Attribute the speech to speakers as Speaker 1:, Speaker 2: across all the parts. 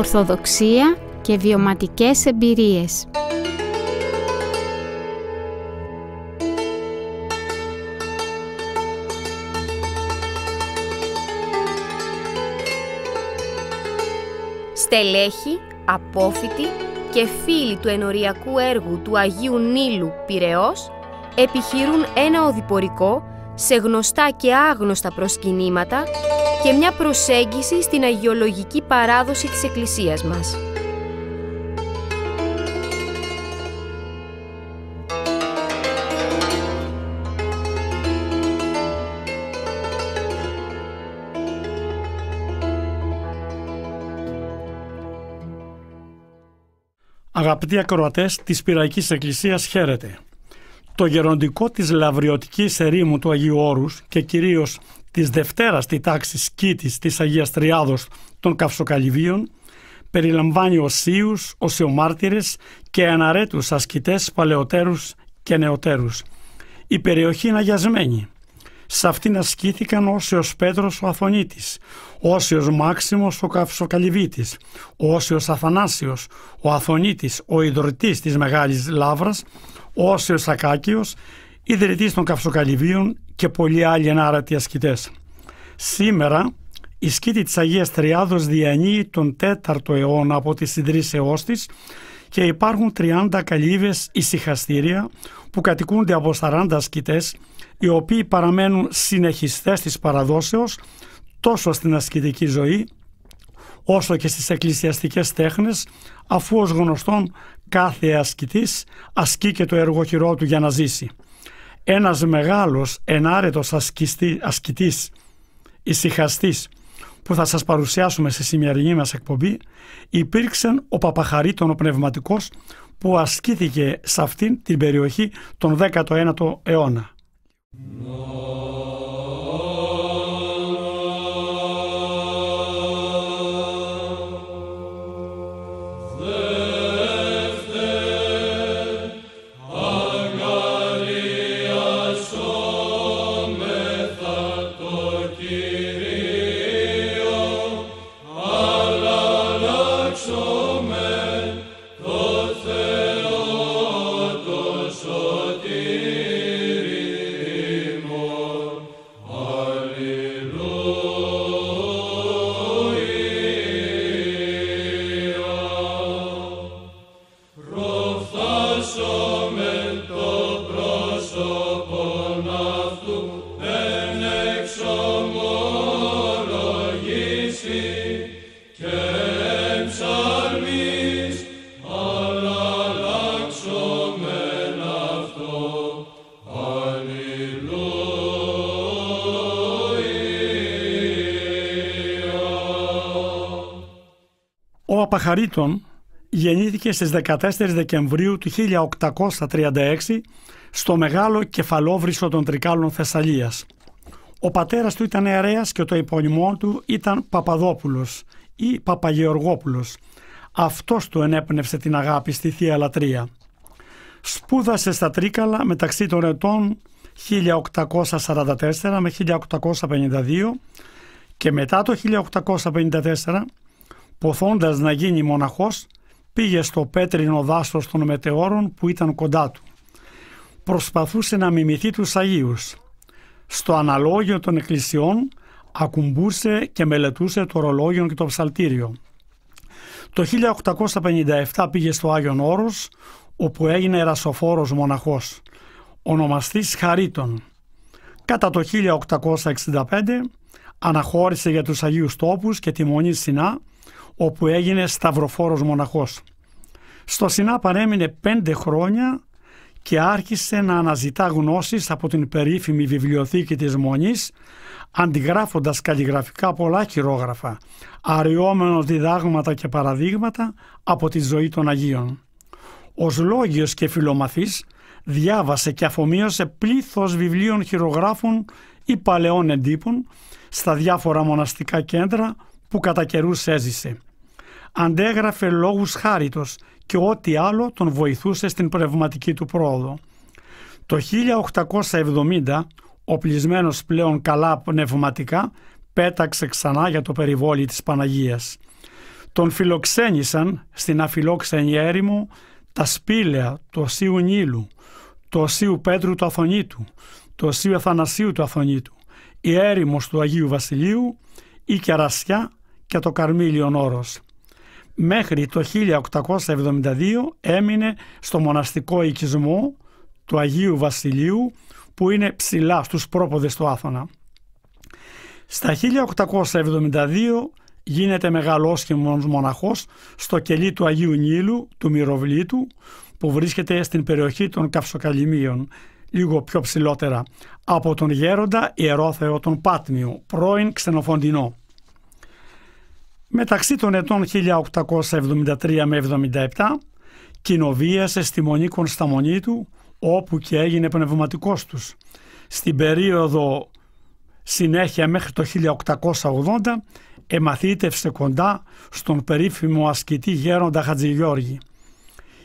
Speaker 1: ορθοδοξία και βιωματικές εμπειρίες. Στελέχη, απόφοιτοι και φίλοι του ενοριακού έργου του Αγίου Νείλου Πυραιός επιχειρούν ένα οδηπορικό σε γνωστά και άγνωστα προσκυνήματα και μια προσέγγιση στην αγιολογική παράδοση της Εκκλησίας μας.
Speaker 2: Αγαπητοί ακροατές της Πυραϊκής Εκκλησίας, χαίρετε το γεροντικό της λαβριωτικής ερήμου του Αγίου Όρους και κυρίως της Δευτέρας της τάξης σκήτης της Αγίας Τριάδος των Καυσοκαλυβίων περιλαμβάνει οσίους, οσιομάρτυρες και αναρέτους ασκητές παλαιότερους και νεωτέρους. Η περιοχή είναι αγιασμένη. Σε αυτήν ασκήθηκαν ο Όσιος Πέτρος ο Αθωνίτης, ο Όσιος Μάξιμος ο Καυσοκαλυβίτης, ο Όσιος Αθανάσιος, ο Αθωνίτης, ο Ιδρυτής της Μεγάλης Λαύρας ο Όσιος ιδρυτής των Καυσοκαλυβίων και πολλοί άλλοι ενάρατοι ασκητές. Σήμερα η σκήτη της Αγίας Τριάδος διανύει τον 4ο αιώνα από τη συντρίσεώς της και υπάρχουν 30 καλύβες ησυχαστήρια που κατοικούνται από 40 ασκητές οι οποίοι παραμένουν συνεχιστές της παραδόσεως τόσο στην ασκητική ζωή όσο και στις εκκλησιαστικές τέχνες αφού ως γνωστόν κάθε ασκητής ασκεί και το έργο του για να ζήσει. Ένας μεγάλος, ενάρετος ασκητή ασκητής, ησυχαστής, που θα σας παρουσιάσουμε στη σημερινή μας εκπομπή, υπήρξε ο Παπαχαρίτων ο πνευματικός που ασκήθηκε σε αυτήν την περιοχή τον 19ο αιώνα.
Speaker 1: σώσομεν το πρόσωπον αυτού, εν εξομολογήσει και εν ψαλμής αλλαλάξομεν αυτό.
Speaker 2: Αλληλούια. Ο Απαχαρίτων γεννήθηκε στις 14 Δεκεμβρίου του 1836 στο μεγάλο κεφαλόβρυσο των Τρικάλων Θεσσαλίας. Ο πατέρας του ήταν αιρέας και το υπόνιμό του ήταν Παπαδόπουλος ή Παπαγεωργόπουλος. Αυτός του ενέπνευσε την αγάπη στη Θεία Λατρεία. Σπούδασε στα Τρίκαλα μεταξύ των ετών 1844 με 1852 και μετά το 1854, ποθώντας να γίνει μοναχός, πήγε στο πέτρινο δάσος των μετεώρων που ήταν κοντά του. Προσπαθούσε να μιμηθεί τους Αγίους. Στο αναλόγιο των εκκλησιών ακουμπούσε και μελετούσε το ρολόγιο και το ψαλτήριο. Το 1857 πήγε στο Άγιον Όρος, όπου έγινε ερασοφόρος μοναχός, ονομαστής Χαρίτων. Κατά το 1865 αναχώρησε για τους Αγίους Τόπους και τη Μονή Σινά, όπου έγινε σταυροφόρος μοναχός. Στο Σινά παρέμεινε πέντε χρόνια και άρχισε να αναζητά γνώσεις από την περίφημη βιβλιοθήκη της Μονής, αντιγράφοντας καλλιγραφικά πολλά χειρόγραφα, αριόμενος διδάγματα και παραδείγματα από τη ζωή των Αγίων. Ως λόγιος και φιλομαθής διάβασε και αφομοίωσε πλήθος βιβλίων χειρογράφων ή παλαιών εντύπων στα διάφορα μοναστικά κέντρα που κατά καιρούς έζησε αντέγραφε λόγους χάριτος και ό,τι άλλο τον βοηθούσε στην πνευματική του πρόοδο. Το 1870, οπλισμένος πλέον καλά πνευματικά, πέταξε ξανά για το περιβόλι της Παναγίας. Τον φιλοξένησαν στην αφιλόξενη έρημο τα σπήλαια του Οσίου Νείλου, του Οσίου Πέτρου του Αθωνίτου, του Οσίου Αθανασίου του Αθωνίτου, η έρημος του Αγίου Βασιλείου, η Κερασιά και το Καρμήλιον Όρος μέχρι το 1872 έμεινε στο μοναστικό οικισμό του Αγίου Βασιλείου που είναι ψηλά στους πρόποδες του Άθωνα. Στα 1872 γίνεται μεγαλόσχημος μοναχός στο κελί του Αγίου Νείλου, του Μυροβλήτου, που βρίσκεται στην περιοχή των Καυσοκαλυμίων, λίγο πιο ψηλότερα, από τον γέροντα Ιερόθεο τον Πάτμιο, πρώην ξενοφοντινό. Μεταξύ των ετών 1873 με 1877 κοινοβίασε στη Μονή Κωνσταμονή όπου και έγινε πνευματικός τους. Στην περίοδο συνέχεια μέχρι το 1880 εμαθήτευσε κοντά στον περίφημο ασκητή Γέροντα Χατζηγιώργη.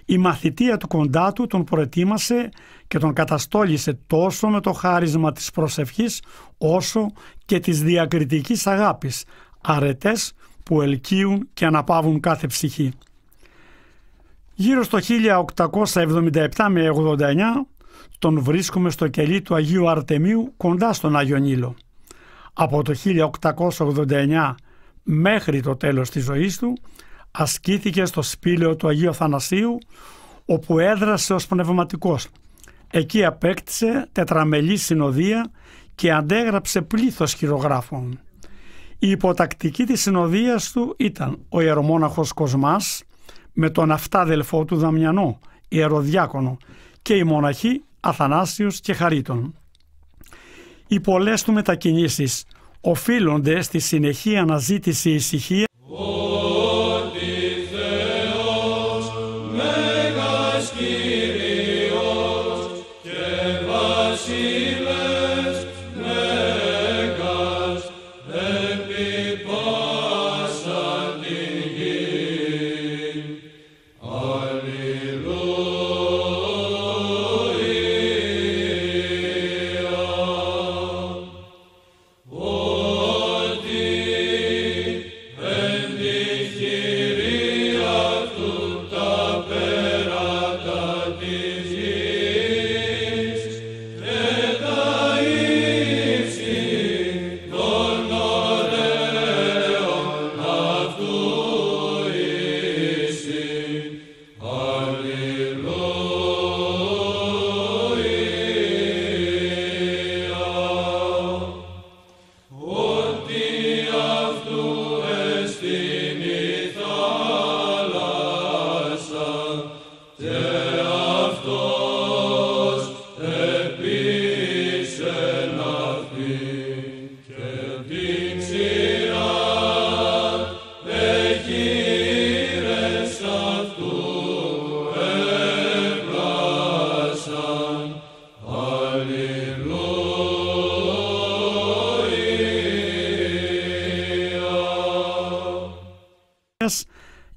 Speaker 2: Η μαθητεία του κοντά του τον προετοίμασε και τον καταστόλισε τόσο με το χάρισμα της προσευχής όσο και της διακριτικής αγάπης, αρετές που ελκύουν και αναπαύουν κάθε ψυχή. Γύρω στο 1877 με 89 τον βρίσκουμε στο κελί του Αγίου Αρτεμίου κοντά στον Άγιο Από το 1889 μέχρι το τέλος της ζωής του ασκήθηκε στο σπήλαιο του Αγίου Θανασίου όπου έδρασε ως πνευματικός. Εκεί απέκτησε τετραμελή συνοδεία και αντέγραψε πλήθος χειρογράφων. Η υποτακτική της συνοδείας του ήταν ο ιερομόναχος Κοσμάς με τον αυτάδελφό του Δαμιανό, ιεροδιάκονο και οι μοναχοί Αθανάσιος και Χαρίτων. Οι πολλές του μετακινήσεις οφείλονται στη συνεχή αναζήτηση ησυχίας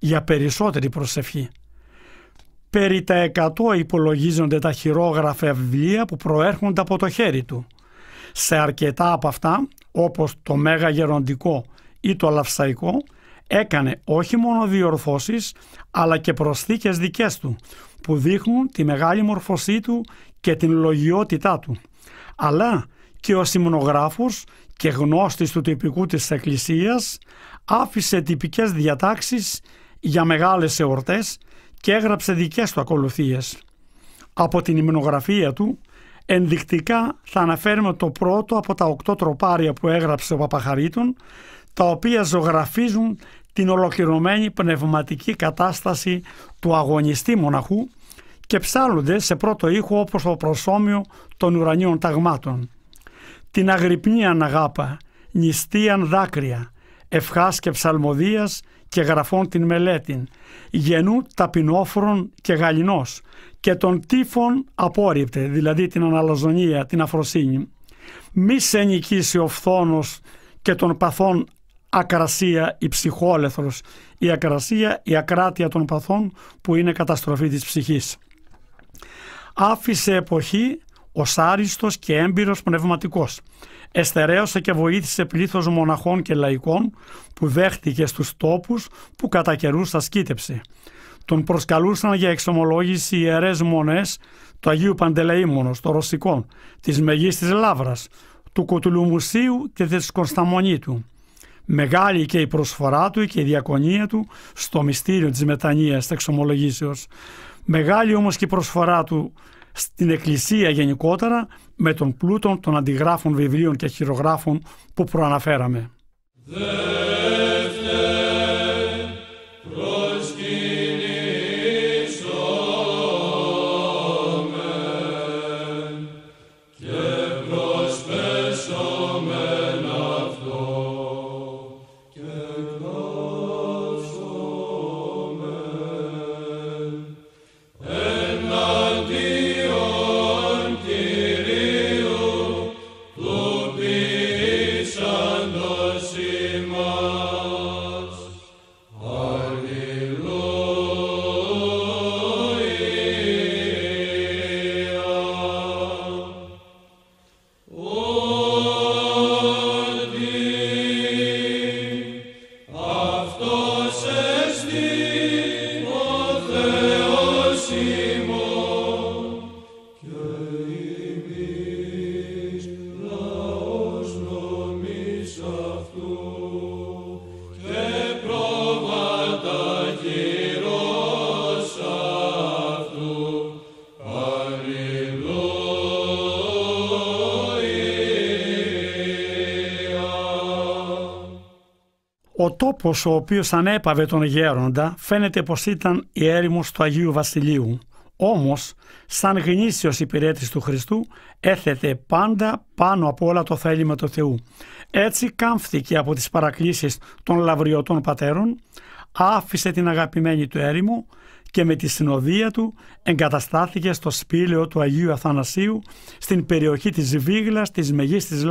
Speaker 2: για περισσότερη προσευχή. Περί τα 100 υπολογίζονται τα χειρόγραφα βιβλία που προέρχονται από το χέρι του. Σε αρκετά από αυτά, όπως το Μέγα Γεροντικό ή το Λαυσαϊκό, έκανε όχι μόνο διορθώσεις, αλλά και προσθήκες δικές του, που δείχνουν τη μεγάλη μορφωσή του και την λογιότητά του. Αλλά και ο σημνογράφος και γνώστης του τυπικού της Εκκλησίας άφησε τυπικές διατάξεις για μεγάλες εορτές και έγραψε δικές του ακολουθίες. Από την ημνογραφία του ενδεικτικά θα αναφέρουμε το πρώτο από τα οκτώ τροπάρια που έγραψε ο Παπαχαρίτων τα οποία ζωγραφίζουν την ολοκληρωμένη πνευματική κατάσταση του αγωνιστή μοναχού και ψάλλονται σε πρώτο ήχο όπως το προσώμιο των ουρανίων ταγμάτων. Την αγρυπνίαν αγάπα, νηστείαν δάκρυα, ευχάς και ψαλμοδίας και γραφών την μελέτην, γενού ταπεινόφρον και γαλινός και των τύφων απόρριπτε, δηλαδή την αναλαζονία, την αφροσύνη. Μη σε νικήσει ο και των παθών ακρασία η ψυχόλεθρος, η ακρασία η ακράτεια των παθών που είναι καταστροφή της ψυχής. Άφησε εποχή ο άριστος και έμπειρος πνευματικός Εστερέωσε και βοήθησε πλήθος μοναχών και λαϊκών που δέχτηκε στους τόπους που κατά καιρούς ασκήτεψε. Τον προσκαλούσαν για εξομολόγηση οι ιερές μονές του Αγίου Παντελεήμονος, το Ρωσικών, της Μεγίστης Λαύρας, του Κοτουλουμουσίου και της Κωνσταμονίτου. Μεγάλη και η προσφορά του και η διακονία του στο μυστήριο της μετανοίας, της εξομολογήσεως. Μεγάλη όμως και η προσφορά του στην Εκκλησία γενικότερα με τον πλούτο των αντιγράφων βιβλίων και χειρογράφων που προαναφέραμε. που ο οποίος ανέπαβε τον γέροντα φαίνεται πως ήταν η έρημος του Αγίου Βασιλείου. Όμως, σαν γνήσιος υπηρέτης του Χριστού, έθετε πάντα πάνω από όλα το θέλημα του Θεού. Έτσι κάμφθηκε από τις παρακλήσεις των λαβριωτών πατέρων, άφησε την αγαπημένη του έρημο και με τη συνοδεία του εγκαταστάθηκε στο σπήλαιο του Αγίου Αθανασίου στην περιοχή της Βίγλας της Μεγής της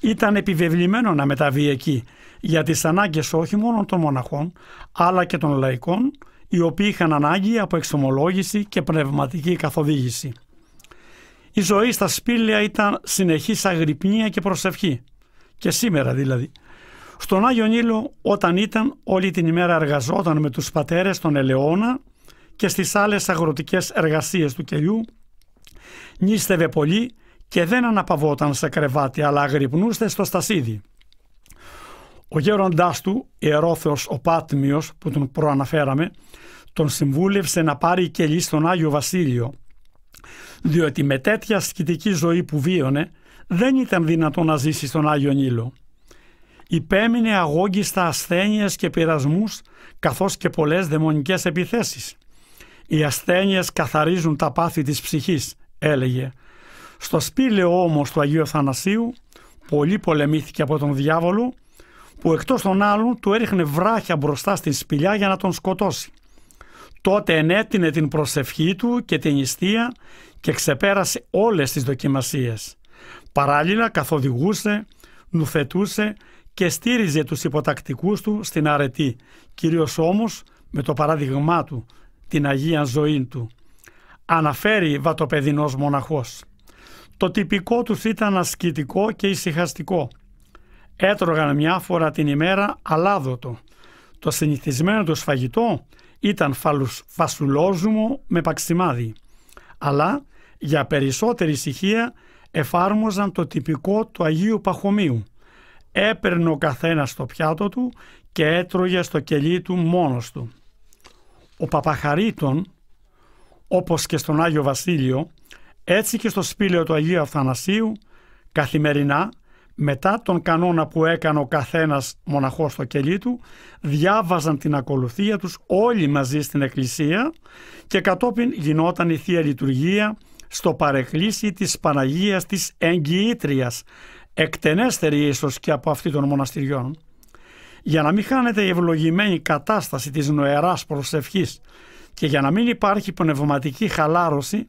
Speaker 2: Ήταν επιβεβλημένο να μεταβεί εκεί για τις ανάγκες όχι μόνο των μοναχών, αλλά και των λαϊκών, οι οποίοι είχαν ανάγκη από εξομολόγηση και πνευματική καθοδήγηση. Η ζωή στα σπήλαια ήταν συνεχής αγρυπνία και προσευχή, και σήμερα δηλαδή. Στον Άγιο Νείλο, όταν ήταν όλη την ημέρα εργαζόταν με τους πατέρες των Ελαιώνα και στις άλλες αγροτικές εργασίες του κελιού, νίστευε πολύ και δεν αναπαυόταν σε κρεβάτι αλλά αγρυπνούσε στο στασίδι. Ο γέροντάς του, Ιερόθεος ο Πάτμιος που τον προαναφέραμε, τον συμβούλευσε να πάρει κελί στον Άγιο Βασίλειο, διότι με τέτοια σκητική ζωή που βίωνε δεν ήταν δυνατό να ζήσει στον Άγιο Νείλο. Υπέμεινε στα ασθένειες και πειρασμούς, καθώς και πολλές δαιμονικές επιθέσεις. «Οι ασθένειες καθαρίζουν τα πάθη της ψυχής», έλεγε. Στο σπήλαιο όμως του Αγίου Θανασίου, πολύ πολεμήθηκε από τον διάβολο που εκτός των άλλων του έριχνε βράχια μπροστά στην σπηλιά για να τον σκοτώσει. Τότε ενέτεινε την προσευχή του και την νηστεία και ξεπέρασε όλες τις δοκιμασίες. Παράλληλα καθοδηγούσε, νουθετούσε και στήριζε τους υποτακτικούς του στην αρετή, κυρίως όμως με το παράδειγμά του, την Αγία ζωή του. Αναφέρει βατοπεδινός μοναχός. Το τυπικό τους ήταν ασκητικό και ησυχαστικό. Έτρωγαν μια φορά την ημέρα αλάδωτο. Το συνηθισμένο του φαγητό ήταν φασουλόζουμο με παξιμάδι. Αλλά για περισσότερη ησυχία εφάρμοζαν το τυπικό του Αγίου Παχωμίου. Έπαιρνε ο καθένας το πιάτο του και έτρωγε στο κελί του μόνος του. Ο Παπαχαρίτων, όπως και στον Άγιο Βασίλειο, έτσι και στο σπήλαιο του Αγίου Αθανασίου, καθημερινά μετά τον κανόνα που έκανε ο καθένας μοναχός στο κελί του, διάβαζαν την ακολουθία τους όλοι μαζί στην εκκλησία και κατόπιν γινόταν η Θεία Λειτουργία στο παρεκκλήσι της Παναγίας της Εγγυήτριας, εκτενέστερη ίσως και από αυτή των μοναστηριών. Για να μην χάνεται η ευλογημένη κατάσταση της νοεράς προσευχής και για να μην υπάρχει πνευματική χαλάρωση,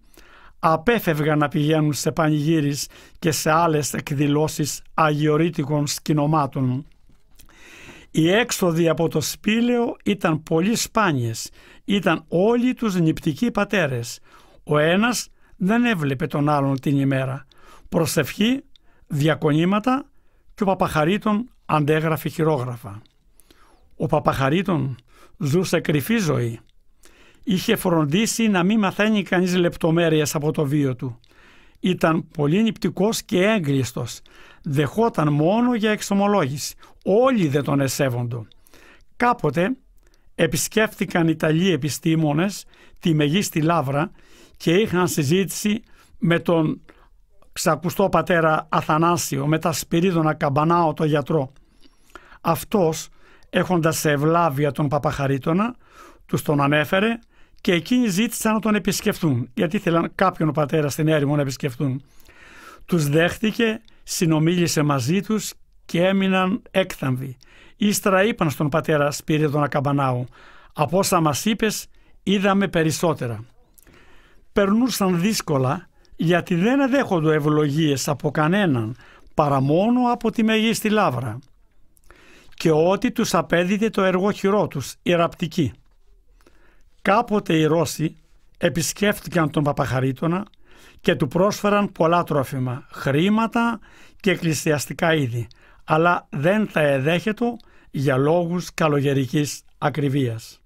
Speaker 2: απέφευγαν να πηγαίνουν σε πανηγύρις και σε άλλες εκδηλώσεις αγιορείτικων σκηνομάτων. Οι έξοδοι από το σπήλαιο ήταν πολύ σπάνιες, ήταν όλοι τους νηπτικοί πατέρες. Ο ένας δεν έβλεπε τον άλλον την ημέρα. Προσευχή, διακονήματα και ο Παπαχαρίτων αντέγραφε χειρόγραφα. Ο Παπαχαρίτων ζούσε κρυφή ζωή είχε φροντίσει να μην μαθαίνει κανείς λεπτομέρειες από το βίο του. Ήταν πολύ νυπτικός και έγκλειστος. Δεχόταν μόνο για εξομολόγηση. Όλοι δεν τον εσέβοντο. Κάποτε επισκέφθηκαν Ιταλοί επιστήμονες τη Μεγίστη Λάβρα και είχαν συζήτηση με τον ξακουστό πατέρα Αθανάσιο, με τα Σπυρίδωνα Καμπανάο το γιατρό. Αυτός, έχοντας ευλάβεια τον Παπαχαρίτονα, τους τον ανέφερε και εκείνοι ζήτησαν να τον επισκεφτούν, γιατί ήθελαν κάποιον πατέρα στην έρημο να επισκεφτούν. Τους δέχτηκε, συνομίλησε μαζί τους και έμειναν έκθαμβοι. Ύστερα είπαν στον πατέρα Σπύριο τον Ακαμπανάου, από όσα μας είπες είδαμε περισσότερα. Περνούσαν δύσκολα γιατί δεν εδέχονται ευλογίες από κανέναν παρά μόνο από τη μεγίστη Λαύρα. και ότι τους απέδιδε το εργό χειρό τους, η ραπτική. Κάποτε οι Ρώσοι επισκέφτηκαν τον Παπαχαρίτονα και του πρόσφεραν πολλά τρόφιμα, χρήματα και εκκλησιαστικά είδη, αλλά δεν τα εδέχετο για λόγους καλογερικής ακριβίας.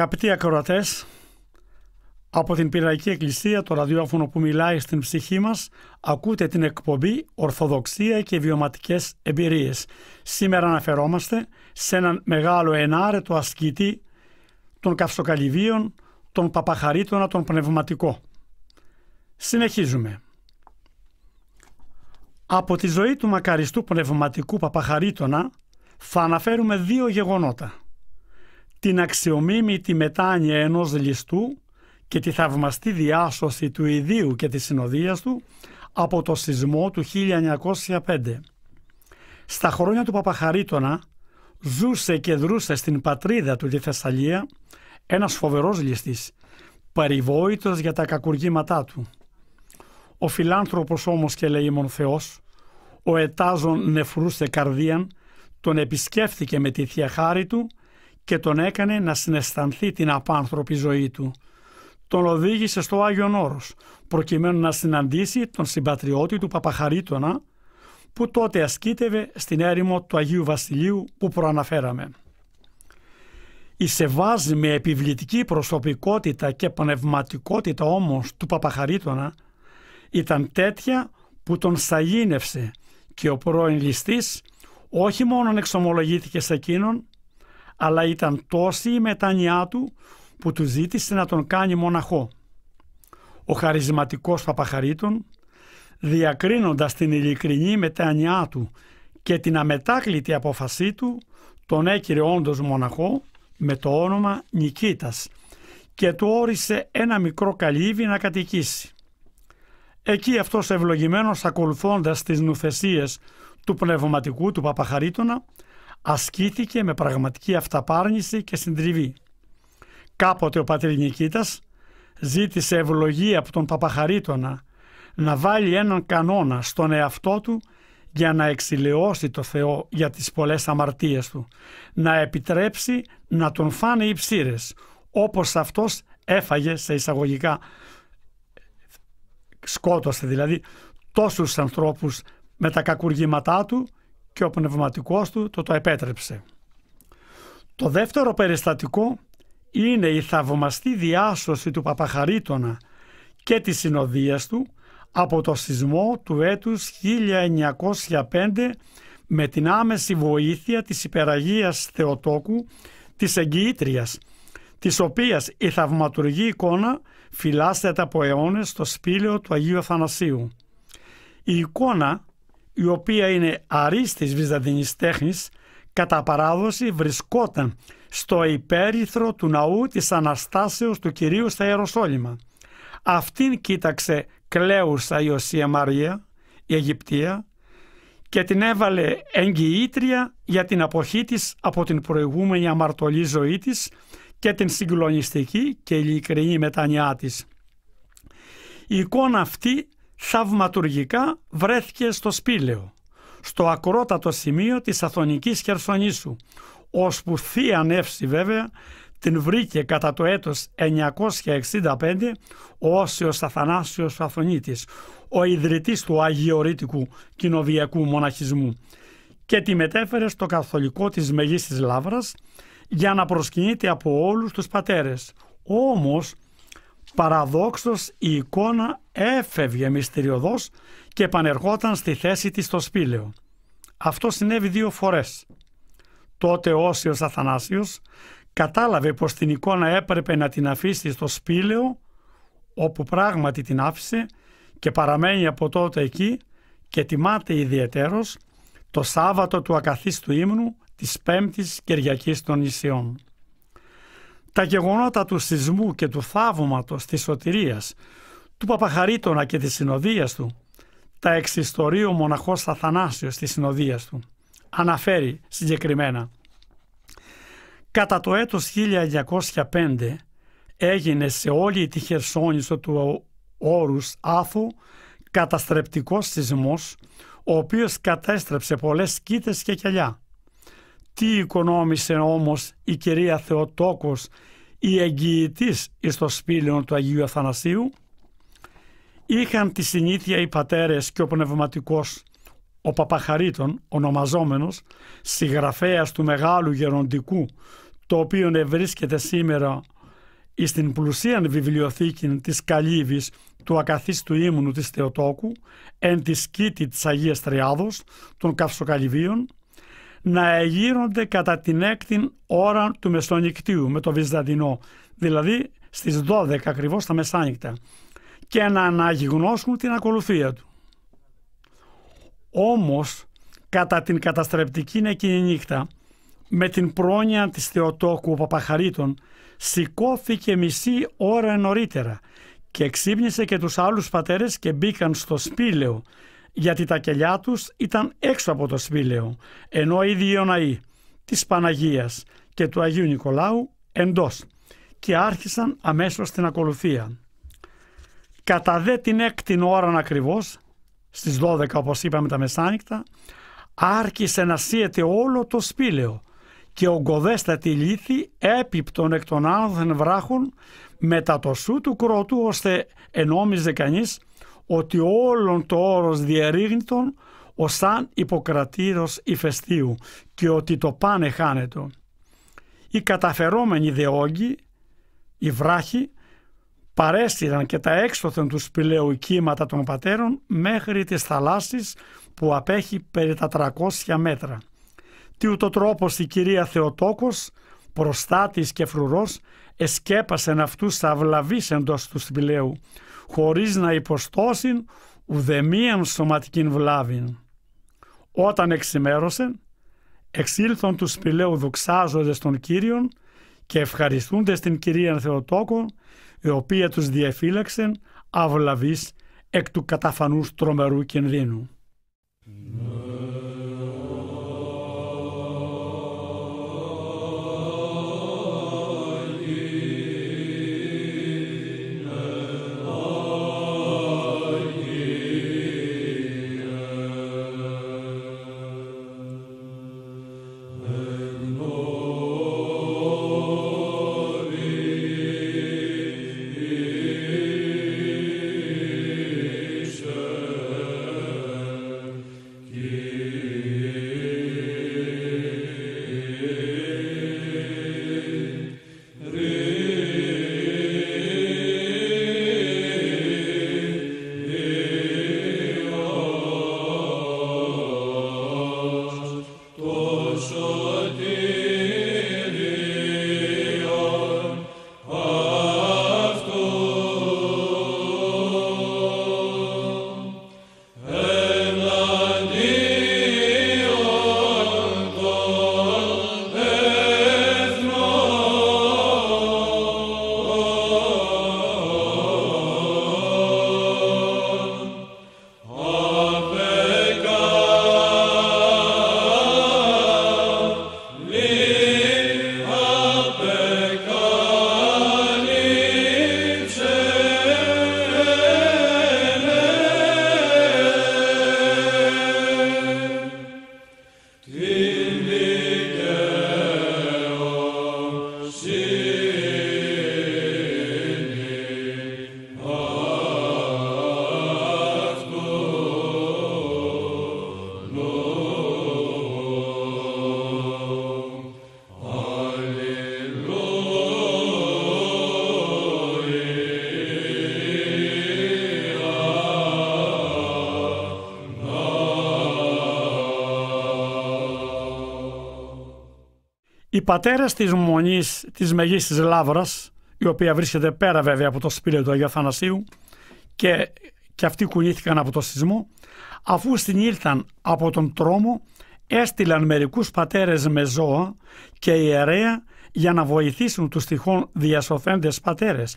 Speaker 2: Αγαπητοί ακροατές, από την Πυραϊκή Εκκλησία, το ραδιόφωνο που μιλάει στην ψυχή μας, ακούτε την εκπομπή «Ορθοδοξία και βιωματικές εμπειρίες». Σήμερα αναφερόμαστε σε έναν μεγάλο ενάρετο ασκητή των καυσοκαλυβίων, τον Παπαχαρίτονα, τον πνευματικό. Συνεχίζουμε. Από τη ζωή του μακαριστού πνευματικού Παπαχαρίτονα θα αναφέρουμε δύο γεγονότα – την αξιομήμητη μετάνοια ενός ληστού και τη θαυμαστή διάσωση του ιδίου και της συνοδείας του από το σεισμό του 1905. Στα χρόνια του Παπαχαρίτονα ζούσε και δρούσε στην πατρίδα του τη Θεσσαλία ένας φοβερός ληστής, περιβόητος για τα κακουργήματά του. Ο φιλάνθρωπος όμως και λέει Θεός, ο ετάζων νεφρούσε καρδίαν, τον επισκέφθηκε με τη θεία χάρη του και τον έκανε να συναισθανθεί την απάνθρωπη ζωή του. Τον οδήγησε στο άγιο Όρος, προκειμένου να συναντήσει τον συμπατριώτη του Παπαχαρίτονα, που τότε ασκήτευε στην έρημο του Αγίου Βασιλείου που προαναφέραμε. Η σεβάζη με επιβλητική προσωπικότητα και πνευματικότητα όμως του Παπαχαρίτονα ήταν τέτοια που τον σαγίνευσε και ο πρώην ληστής όχι μόνον εξομολογήθηκε σε εκείνον, αλλά ήταν τόση η μετάνοιά του που του ζήτησε να τον κάνει μοναχό. Ο χαρισματικός Παπαχαρίτων, διακρίνοντας την ειλικρινή μετάνοιά του και την αμετάκλητη απόφασή του, τον έκυρε όντως μοναχό με το όνομα Νικήτας και του όρισε ένα μικρό καλύβι να κατοικήσει. Εκεί αυτός ευλογημένος ακολουθώντας τις νουθεσίες του πνευματικού του Παπαχαρίτωνα ασκήθηκε με πραγματική αυταπάρνηση και συντριβή. Κάποτε ο πατήρ Νικήτας ζήτησε ευλογία από τον Παπαχαρίτονα να βάλει έναν κανόνα στον εαυτό του για να εξηλαιώσει το Θεό για τις πολλές αμαρτίες του, να επιτρέψει να τον φάνε οι ψήρες, όπως αυτός έφαγε σε εισαγωγικά, σκότωσε δηλαδή τόσους ανθρώπους με τα κακουργήματά του και ο πνευματικός του το το επέτρεψε. Το δεύτερο περιστατικό είναι η θαυμαστή διάσωση του Παπαχαρίτωνα και της συνοδείας του από το σεισμό του έτους 1905 με την άμεση βοήθεια της υπεραγίας Θεοτόκου της Εγκύητριας της οποίας η θαυματουργή εικόνα φυλάσσεται από αιώνες στο σπήλαιο του Αγίου Αθανασίου. Η εικόνα η οποία είναι αρίστης βυζαντινής τέχνης, κατά παράδοση βρισκόταν στο υπέρυθρο του ναού της Αναστάσεως του Κυρίου στα Ιεροσόλυμα. Αυτήν κοίταξε κλαίουσα η Ωσία Μαρία, η Αιγυπτία, και την έβαλε εγγυήτρια για την αποχή της από την προηγούμενη αμαρτωλή ζωή της και την συγκλονιστική και ειλικρινή μετανιά της. Η εικόνα αυτή θαυματουργικά βρέθηκε στο Σπήλαιο, στο ακρότατο σημείο της Αθωνικής Χερσονήσου, που θεία νεύση βέβαια την βρήκε κατά το έτος 965 ο Όσιος Αθανάσιος Αθωνίτης, ο ιδρυτής του Αγιορείτικου Κοινοβιακού Μοναχισμού και τη μετέφερε στο καθολικό της Μεγίστης Λαύρας για να προσκυνείται από όλους τους πατέρες. Όμως Παραδόξως η εικόνα έφευγε μυστηριωδώς και επανερχόταν στη θέση της στο σπήλαιο. Αυτό συνέβη δύο φορές. Τότε ο Όσιος Αθανάσιος κατάλαβε πως την εικόνα έπρεπε να την αφήσει στο σπήλαιο όπου πράγματι την άφησε και παραμένει από τότε εκεί και τιμάται ιδιαίτερος το Σάββατο του ακαθίστου ύμνου της Πέμπτης Κυριακής των Ισιών τα γεγονότα του σεισμού και του θαύματος της σωτηρίας, του Παπαχαρίτωνα και της συνοδείας του, τα εξιστορεί ο μοναχός Αθανάσιος της συνοδείας του. Αναφέρει συγκεκριμένα. Κατά το έτος 1905 έγινε σε όλη τη Χερσόνησο του όρους Άθου καταστρεπτικός σεισμός, ο οποίος κατέστρεψε πολλές σκήτες και κελιά. Τι οικονόμησε όμως η κυρία Θεοτόκος η εγγυητής εις το σπήλαιο του Αγίου Αθανασίου. Είχαν τη συνήθεια οι πατέρες και ο πνευματικός ο Παπαχαρίτων, ονομαζόμενος, συγγραφέας του μεγάλου γεροντικού, το οποίο βρίσκεται σήμερα στην πλουσία βιβλιοθήκη της Καλύβης του ακαθίστου Ήμουνου της Θεοτόκου, εν τη σκήτη της Αγίας Τριάδος των Καυσοκαλυβίων, να εγείρονται κατά την έκτη ώρα του μεσονικτίου με το Βυζαντινό, δηλαδή στις 12 ακριβώς τα μεσάνυχτα και να αναγυγνώσουν την ακολουθία του. Όμως, κατά την καταστρεπτική εκείνη νύχτα, με την πρόνοια της Θεοτόκου Παπαχαρίτων, σηκώθηκε μισή ώρα νωρίτερα και ξύπνησε και τους άλλους πατέρες και μπήκαν στο σπήλαιο γιατί τα κελιά τους ήταν έξω από το σπήλαιο, ενώ οι δύο ναοί της Παναγίας και του Αγίου Νικολάου εντός και άρχισαν αμέσως την ακολουθία. Κατά δε την έκτην ώρα ακριβώς, στις 12 όπως είπαμε τα μεσάνυχτα, άρχισε να σύεται όλο το σπήλαιο και ο ογκοδέστατη λύθη έπιπτον εκ των άνωθεν βράχων μετά το σου του κρότου ώστε ενόμιζε κανείς ότι όλον το όρος διαρρήγνητον ως σαν υποκρατήρος ηφαιστείου και ότι το πάνε χάνετο. Οι καταφερόμενοι δεόγοι, οι βράχοι, παρέστηραν και τα έξωθεν τους σπηλαίου κύματα των πατέρων μέχρι τις θαλάσσεις που απέχει περί τα 300 μέτρα. Τι ούτω τρόπος η κυρία Θεοτόκος, προστάτης και φρουρός, εσκέπασεν αυτούς τα βλαβείς εντός του σπηλαίου, χωρίς να υποστώσει ουδεμίαν σωματικήν βλάβην. Όταν εξημέρωσε, εξήλθον τους σπηλαίου δοξάζοντες τον Κύριον και ευχαριστούντες στην Κυρία Θεοτόκο, η οποία τους διεφύλαξε αυλαβής εκ του καταφανούς τρομερού κινδύνου. Οι πατέρες της μονής της Μεγίστης Λάβρας, η οποία βρίσκεται πέρα βέβαια από το σπήλαιο του Αγίου Αθανασίου και, και αυτοί κουνήθηκαν από το σεισμό, αφού στην συνήλθαν από τον τρόμο, έστειλαν μερικούς πατέρες με ζώα και ιερέα για να βοηθήσουν τους τυχόν διασωθέντες πατέρες,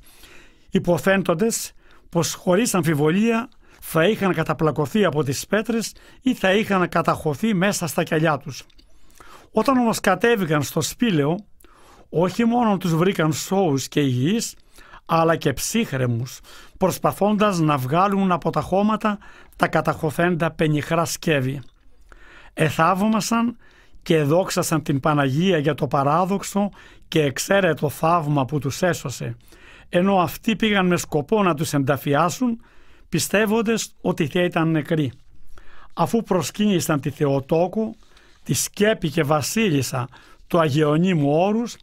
Speaker 2: υποθέντοντες πως χωρίς αμφιβολία θα είχαν καταπλακωθεί από τις πέτρες ή θα είχαν καταχωθεί μέσα στα κελιά τους. Όταν όμως κατέβηκαν στο σπήλαιο, όχι μόνο τους βρήκαν σώους και υγιείς, αλλά και ψύχρεμους, προσπαθώντας να βγάλουν από τα χώματα τα καταχωθέντα πενιχρά σκεύη. Εθαύμασαν και δόξασαν την Παναγία για το παράδοξο και εξαίρετο θαύμα που τους έσωσε, ενώ αυτοί πήγαν με σκοπό να τους ενταφιάσουν, πιστεύοντας ότι θα ήταν νεκροί. Αφού προσκύνησαν τη Θεοτόκο, τη σκέπη και βασίλισσα του Αγιονίμου Όρους,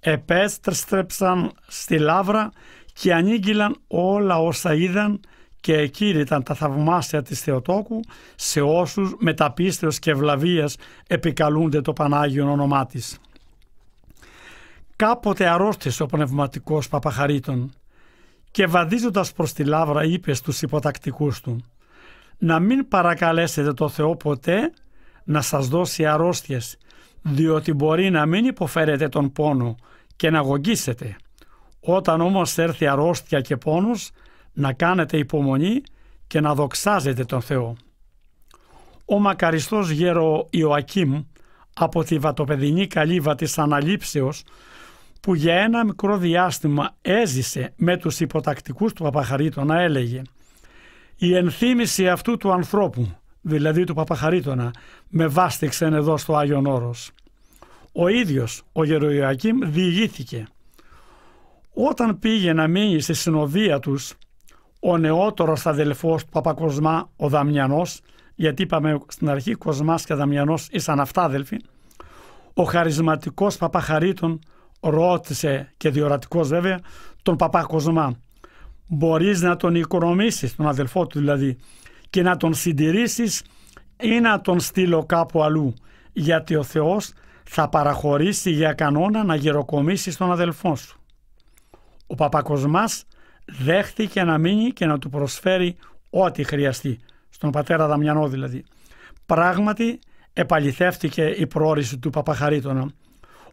Speaker 2: επέστρεψαν στη Λαύρα και ανήγγυλαν όλα όσα είδαν και εκήρυνταν τα θαυμάσια της Θεοτόκου σε όσους μεταπίστεως και ευλαβίας επικαλούνται το Πανάγιο όνομά της. Κάποτε αρρώστησε ο πνευματικός Παπαχαρίτων και βαδίζοντας προς τη Λαύρα είπε στους υποτακτικούς του «Να μην παρακαλέσετε το Θεό ποτέ να σας δώσει αρρώστιες, διότι μπορεί να μην υποφέρετε τον πόνο και να γογγίσετε. Όταν όμως έρθει αρρώστια και πόνος, να κάνετε υπομονή και να δοξάζετε τον Θεό. Ο μακαριστός γέρο Ιωακήμ από τη βατοπεδινή καλύβα της Αναλήψεως που για ένα μικρό διάστημα έζησε με τους υποτακτικούς του Παπαχαρίτωνα να έλεγε «Η ενθύμηση αυτού του ανθρώπου δηλαδή του παπαχαρίτονα, με βάστηξεν εδώ στο Άγιον Όρος. Ο ίδιος, ο Γεροϊακήμ, διηγήθηκε. Όταν πήγε να μείνει στη συνοδεία τους, ο νεότερος αδελφός του Παπακοσμά, ο Δαμιανός, γιατί είπαμε στην αρχή Κοσμάς και Δαμιανός ήσαν αυτάδελφοι, ο χαρισματικός Παπαχαρίτων ρώτησε και διορατικός βέβαια τον Παπακοσμά, μπορείς να τον οικονομήσεις, τον αδελφό του δηλαδή, και να τον συντηρήσεις ή να τον στείλω κάπου αλλού, γιατί ο Θεός θα παραχωρήσει για κανόνα να γεροκομίσει τον αδελφό σου. Ο Παπακοσμάς δέχθηκε να μείνει και να του προσφέρει ό,τι χρειαστεί, στον πατέρα Δαμιανό δηλαδή. Πράγματι επαληθεύτηκε η πρόρηση του Παπαχαρίτωνα.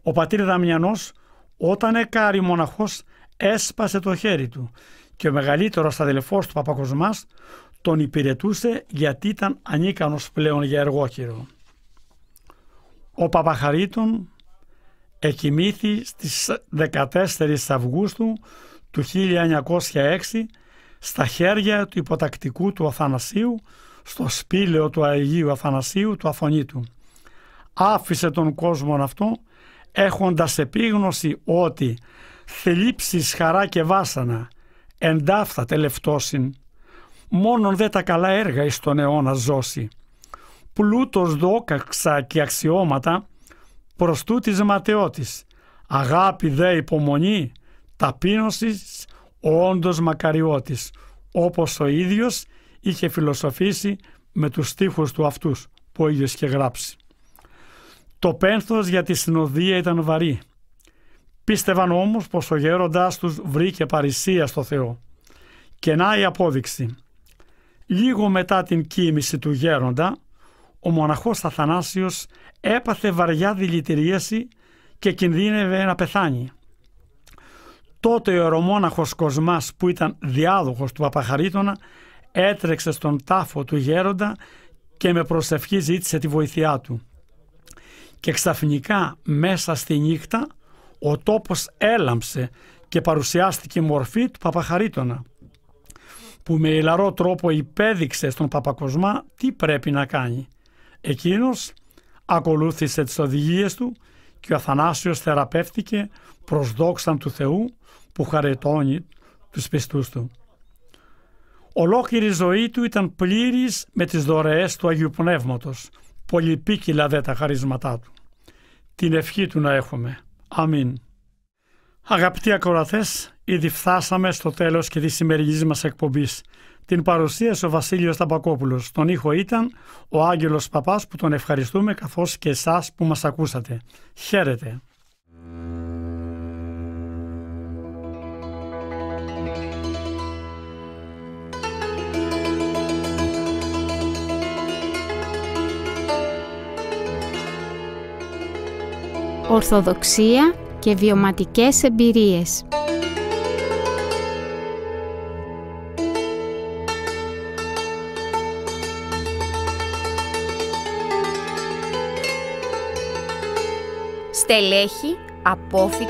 Speaker 2: Ο πατήρ Δαμιανός όταν έκαρει μοναχός έσπασε το χέρι του και ο μεγαλύτερος αδελφός του Παπακοσμάς τον υπηρετούσε γιατί ήταν ανίκανος πλέον για εργόχειρο. Ο Παπαχαρίτων εκοιμήθη στις 14 Αυγούστου του 1906 στα χέρια του υποτακτικού του Αθανασίου στο σπήλαιο του Αγίου Αθανασίου του Αφωνίτου. Άφησε τον κόσμο αυτό έχοντας επίγνωση ότι θελήψεις χαρά και βάσανα εντάφθα τελευτώσιν μόνον δε τα καλά έργα εις τον αιώνα ζώσει. Πλούτος δόκαξα και αξιώματα προς τούτης ματαιώτης, αγάπη δε υπομονή, ταπείνωσης όντως μακαριώτης, όπως ο ίδιος είχε φιλοσοφήσει με τους στίχους του αυτούς που ο ίδιος είχε γράψει. Το πένθος για τη συνοδεία ήταν βαρύ. Πίστευαν όμως πως ο γέροντάς τους βρήκε παρησία στο Θεό. Και να η απόδειξη. Λίγο μετά την κοίμηση του γέροντα, ο μοναχός Αθανάσιος έπαθε βαριά δηλητηρίαση και κινδύνευε να πεθάνει. Τότε ο ερωμόναχος Κοσμάς που ήταν διάδοχος του Παπαχαρίτωνα έτρεξε στον τάφο του γέροντα και με προσευχή ζήτησε τη βοήθειά του. Και ξαφνικά μέσα στη νύχτα ο τόπος έλαμψε και παρουσιάστηκε η μορφή του Παπαχαρίτωνα που με ηλαρό τρόπο υπέδειξε στον Παπακοσμά τι πρέπει να κάνει. Εκείνος ακολούθησε τις οδηγίες του και ο Αθανάσιος θεραπεύτηκε προς δόξαν του Θεού που χαρετώνει τους πιστούς του. Ολόκληρη ζωή του ήταν πλήρης με τις δωρεές του Αγίου Πνεύματος, πολυπίκυλα δε τα χαρίσματά του. Την ευχή του να έχουμε. Αμήν. Αγαπητοί ακροατές, ήδη φτάσαμε στο τέλος και της σημερινής μας εκπομπής. Την παρουσίασε ο Βασίλειος Ταμπακόπουλος. Τον ήχο ήταν ο Άγγελος Παπάς που τον ευχαριστούμε καθώς και εσάς που μας ακούσατε. Χαίρετε.
Speaker 1: Ορθοδοξία και βιωματικές εμπειρίες. Στελέχη, απόφοιτοι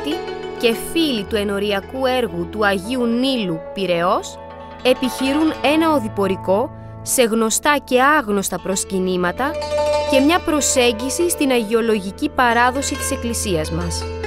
Speaker 1: και φίλοι του ενοριακού έργου του Αγίου Νείλου Πυραιός επιχειρούν ένα οδηπορικό σε γνωστά και άγνωστα προσκυνήματα και μια προσέγγιση στην αγιολογική παράδοση της Εκκλησίας μας.